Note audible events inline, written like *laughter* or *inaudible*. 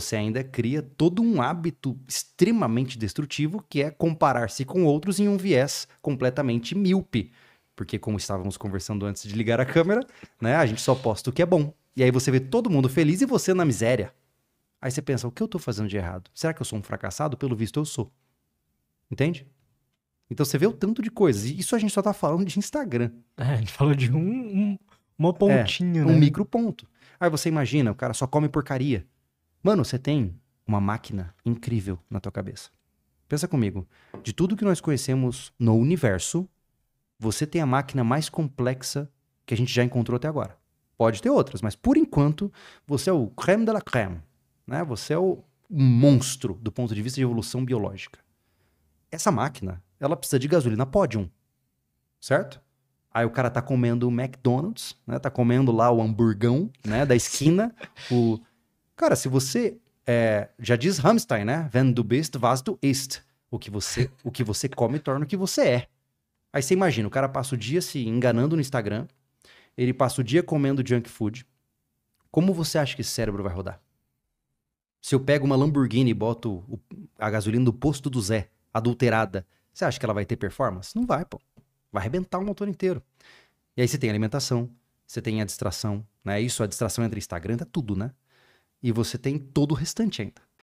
você ainda cria todo um hábito extremamente destrutivo que é comparar-se com outros em um viés completamente míope. Porque, como estávamos conversando antes de ligar a câmera, né, a gente só posta o que é bom. E aí você vê todo mundo feliz e você na miséria. Aí você pensa, o que eu estou fazendo de errado? Será que eu sou um fracassado? Pelo visto, eu sou. Entende? Então você vê o tanto de coisas. E isso a gente só está falando de Instagram. É, a gente falou de um, um uma pontinha, é, um né? Um micro ponto. Aí você imagina, o cara só come porcaria. Mano, você tem uma máquina incrível na tua cabeça. Pensa comigo. De tudo que nós conhecemos no universo, você tem a máquina mais complexa que a gente já encontrou até agora. Pode ter outras, mas por enquanto, você é o creme de la creme. Né? Você é o monstro do ponto de vista de evolução biológica. Essa máquina, ela precisa de gasolina pódium, certo? Aí o cara tá comendo o McDonald's, né? Tá comendo lá o hamburgão, né? Da esquina, *laughs* o Cara, se você. É, já diz Hamstein, né? Wenn du bist, was du isst. O que você, o que você come torna o que você é. Aí você imagina, o cara passa o dia se enganando no Instagram, ele passa o dia comendo junk food. Como você acha que esse cérebro vai rodar? Se eu pego uma Lamborghini e boto o, a gasolina do posto do Zé, adulterada, você acha que ela vai ter performance? Não vai, pô. Vai arrebentar o motor inteiro. E aí você tem alimentação, você tem a distração, né? Isso, a distração entre Instagram, tá tudo, né? E você tem todo o restante ainda.